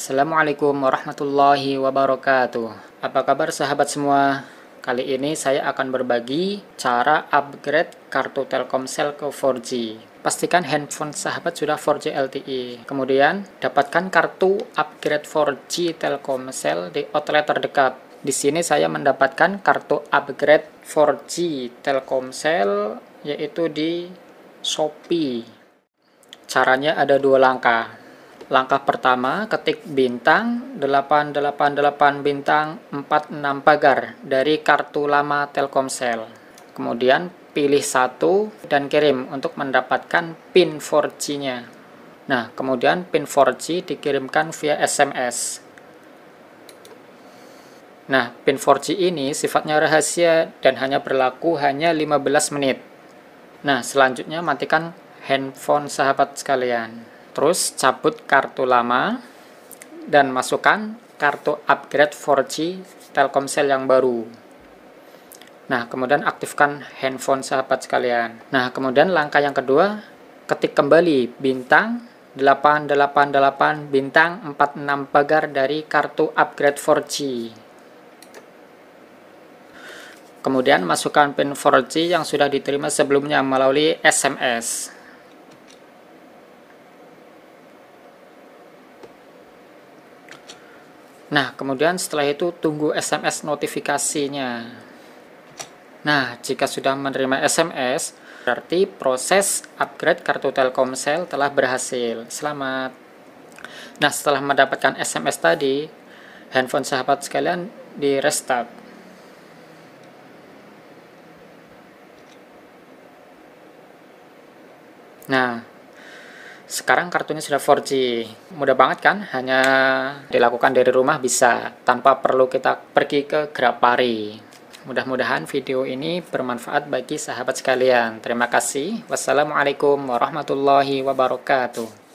Assalamualaikum warahmatullahi wabarakatuh. Apa kabar sahabat semua? Kali ini saya akan berbagi cara upgrade kartu Telkomsel ke 4G. Pastikan handphone sahabat sudah 4G LTE. Kemudian, dapatkan kartu upgrade 4G Telkomsel di outlet terdekat. Di sini saya mendapatkan kartu upgrade 4G Telkomsel yaitu di Shopee. Caranya ada dua langkah. Langkah pertama, ketik bintang 888 bintang 46 pagar dari kartu lama Telkomsel. Kemudian pilih satu dan kirim untuk mendapatkan PIN 4G-nya. Nah, kemudian PIN 4G dikirimkan via SMS. Nah, PIN 4G ini sifatnya rahasia dan hanya berlaku hanya 15 menit. Nah, selanjutnya matikan handphone sahabat sekalian. Terus cabut kartu lama dan masukkan kartu upgrade 4G Telkomsel yang baru. Nah, kemudian aktifkan handphone sahabat sekalian. Nah, kemudian langkah yang kedua, ketik kembali bintang 888 bintang 46 pagar dari kartu upgrade 4G. Kemudian masukkan PIN 4G yang sudah diterima sebelumnya melalui SMS. Nah, kemudian setelah itu tunggu SMS notifikasinya. Nah, jika sudah menerima SMS, berarti proses upgrade kartu Telkomsel telah berhasil. Selamat. Nah, setelah mendapatkan SMS tadi, handphone sahabat sekalian di restart. Nah, sekarang kartunya sudah 4G. Mudah banget kan? Hanya dilakukan dari rumah bisa tanpa perlu kita pergi ke Grapari. Mudah-mudahan video ini bermanfaat bagi sahabat sekalian. Terima kasih. Wassalamualaikum warahmatullahi wabarakatuh.